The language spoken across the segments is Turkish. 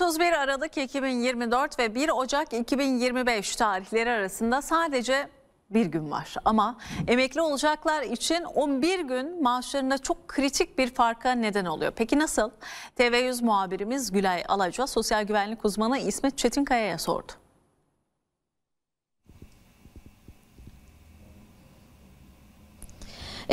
31 Aralık 2024 ve 1 Ocak 2025 tarihleri arasında sadece bir gün var. Ama emekli olacaklar için 11 gün maaşlarında çok kritik bir farka neden oluyor. Peki nasıl? TV100 muhabirimiz Gülay Alaca, sosyal güvenlik uzmanı İsmet Çetinkaya'ya sordu.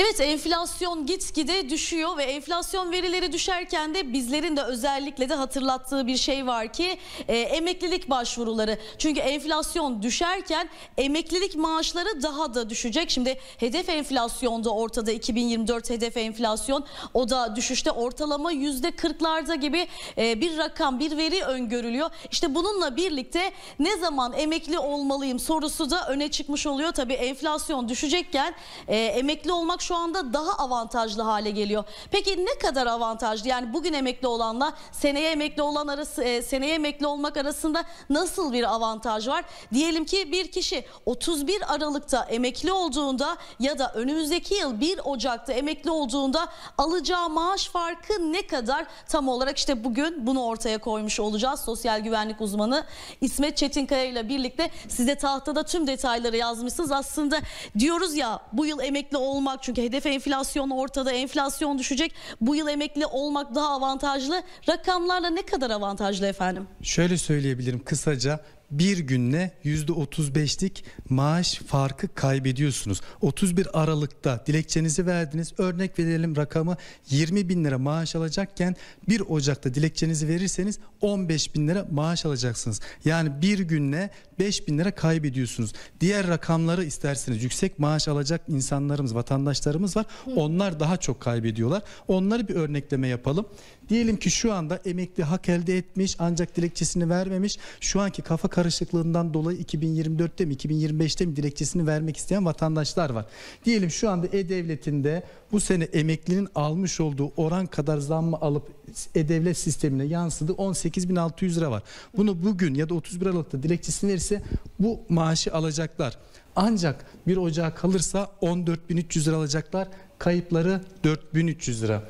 Evet enflasyon gitgide düşüyor ve enflasyon verileri düşerken de bizlerin de özellikle de hatırlattığı bir şey var ki e, emeklilik başvuruları. Çünkü enflasyon düşerken emeklilik maaşları daha da düşecek. Şimdi hedef enflasyonda ortada 2024 hedef enflasyon o da düşüşte ortalama %40'larda gibi e, bir rakam bir veri öngörülüyor. İşte bununla birlikte ne zaman emekli olmalıyım sorusu da öne çıkmış oluyor. Tabii enflasyon düşecekken e, emekli olmak şu anda daha avantajlı hale geliyor. Peki ne kadar avantajlı? Yani bugün emekli olanla seneye emekli olan arası e, seneye emekli olmak arasında nasıl bir avantaj var? Diyelim ki bir kişi 31 Aralık'ta emekli olduğunda ya da önümüzdeki yıl 1 Ocak'ta emekli olduğunda alacağı maaş farkı ne kadar? Tam olarak işte bugün bunu ortaya koymuş olacağız. Sosyal güvenlik uzmanı İsmet Çetinkaya ile birlikte size tahtada tüm detayları yazmışsınız. Aslında diyoruz ya bu yıl emekli olmak çünkü hedef enflasyon ortada, enflasyon düşecek. Bu yıl emekli olmak daha avantajlı. Rakamlarla ne kadar avantajlı efendim? Şöyle söyleyebilirim kısaca bir günle %35'lik maaş farkı kaybediyorsunuz. 31 Aralık'ta dilekçenizi verdiniz. Örnek verelim rakamı 20 bin lira maaş alacakken 1 Ocak'ta dilekçenizi verirseniz 15 bin lira maaş alacaksınız. Yani bir günle 5 bin lira kaybediyorsunuz. Diğer rakamları isterseniz yüksek maaş alacak insanlarımız, vatandaşlarımız var. Onlar daha çok kaybediyorlar. Onları bir örnekleme yapalım. Diyelim ki şu anda emekli hak elde etmiş ancak dilekçesini vermemiş. Şu anki kafa karışıklığından dolayı 2024'te mi 2025'te mi dilekçesini vermek isteyen vatandaşlar var. Diyelim şu anda E-Devleti'nde bu sene emeklinin almış olduğu oran kadar zammı alıp E-Devlet sistemine yansıdı 18.600 lira var. Bunu bugün ya da 31 Aralık'ta dilekçesini verirse bu maaşı alacaklar. Ancak bir ocağa kalırsa 14.300 lira alacaklar. Kayıpları 4.300 lira.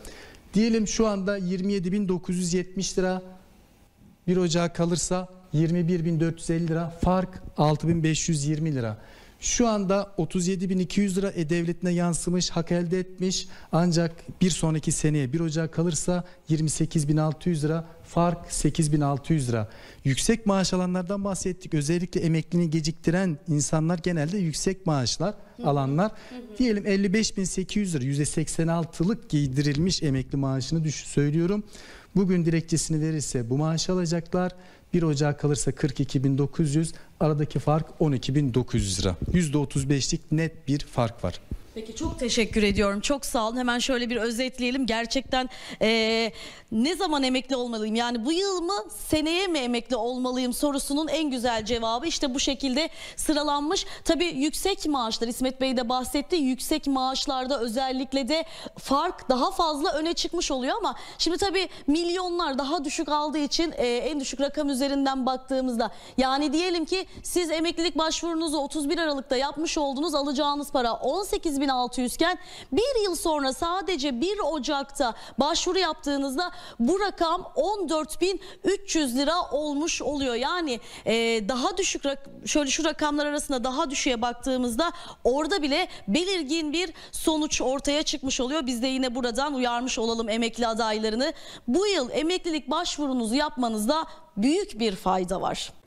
Diyelim şu anda 27.970 lira 1 Ocak kalırsa 21.450 lira fark 6.520 lira. Şu anda 37.200 lira e devletine yansımış, hak elde etmiş. Ancak bir sonraki seneye 1 Ocak kalırsa 28.600 lira fark 8600 lira. Yüksek maaş alanlardan bahsettik. Özellikle emekliliğini geciktiren insanlar genelde yüksek maaşlar alanlar. Diyelim 55800 lira %86'lık giydirilmiş emekli maaşını düş söylüyorum. Bugün dilekçesini verirse bu maaşı alacaklar. 1 Ocak kalırsa 42.900, aradaki fark 12.900 lira. %35'lik net bir fark var. Peki çok teşekkür ediyorum. Çok sağ olun. Hemen şöyle bir özetleyelim. Gerçekten e, ne zaman emekli olmalıyım? Yani bu yıl mı seneye mi emekli olmalıyım sorusunun en güzel cevabı işte bu şekilde sıralanmış. Tabii yüksek maaşlar İsmet Bey de bahsetti. Yüksek maaşlarda özellikle de fark daha fazla öne çıkmış oluyor ama şimdi tabii milyonlar daha düşük aldığı için e, en düşük rakam üzerinden baktığımızda yani diyelim ki siz emeklilik başvurunuzu 31 Aralık'ta yapmış oldunuz alacağınız para 18 bin 3600 iken bir yıl sonra sadece 1 Ocak'ta başvuru yaptığınızda bu rakam 14300 lira olmuş oluyor. Yani e, daha düşük şöyle şu rakamlar arasında daha düşüğe baktığımızda orada bile belirgin bir sonuç ortaya çıkmış oluyor. Biz de yine buradan uyarmış olalım emekli adaylarını. Bu yıl emeklilik başvurunuzu yapmanızda büyük bir fayda var.